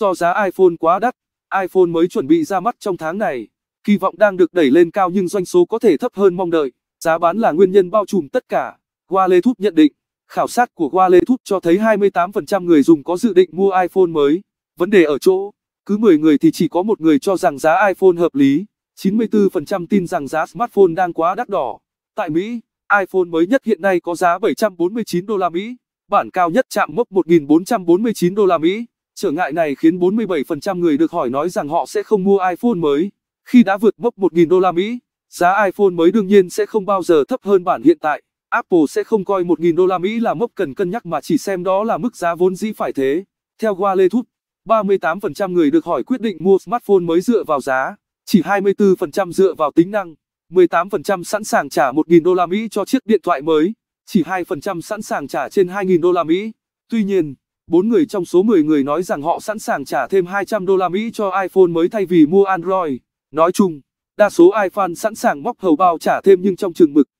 Do giá iPhone quá đắt, iPhone mới chuẩn bị ra mắt trong tháng này, kỳ vọng đang được đẩy lên cao nhưng doanh số có thể thấp hơn mong đợi. Giá bán là nguyên nhân bao trùm tất cả. Wale Thúc nhận định, khảo sát của Wale Thúc cho thấy 28% người dùng có dự định mua iPhone mới. Vấn đề ở chỗ, cứ 10 người thì chỉ có một người cho rằng giá iPhone hợp lý, 94% tin rằng giá smartphone đang quá đắt đỏ. Tại Mỹ, iPhone mới nhất hiện nay có giá 749 đô la Mỹ, bản cao nhất chạm mốc 1449 đô la Mỹ. Trở ngại này khiến 47% người được hỏi nói rằng họ sẽ không mua iPhone mới. Khi đã vượt mốc 1.000 đô la Mỹ, giá iPhone mới đương nhiên sẽ không bao giờ thấp hơn bản hiện tại. Apple sẽ không coi 1.000 đô la Mỹ là mốc cần cân nhắc mà chỉ xem đó là mức giá vốn dĩ phải thế. Theo Walethut, 38% người được hỏi quyết định mua smartphone mới dựa vào giá, chỉ 24% dựa vào tính năng, 18% sẵn sàng trả 1.000 đô la Mỹ cho chiếc điện thoại mới, chỉ 2% sẵn sàng trả trên 2.000 đô la Mỹ. Tuy nhiên, 4 người trong số 10 người nói rằng họ sẵn sàng trả thêm 200 đô la Mỹ cho iPhone mới thay vì mua Android. Nói chung, đa số iPhone sẵn sàng móc hầu bao trả thêm nhưng trong trường mực,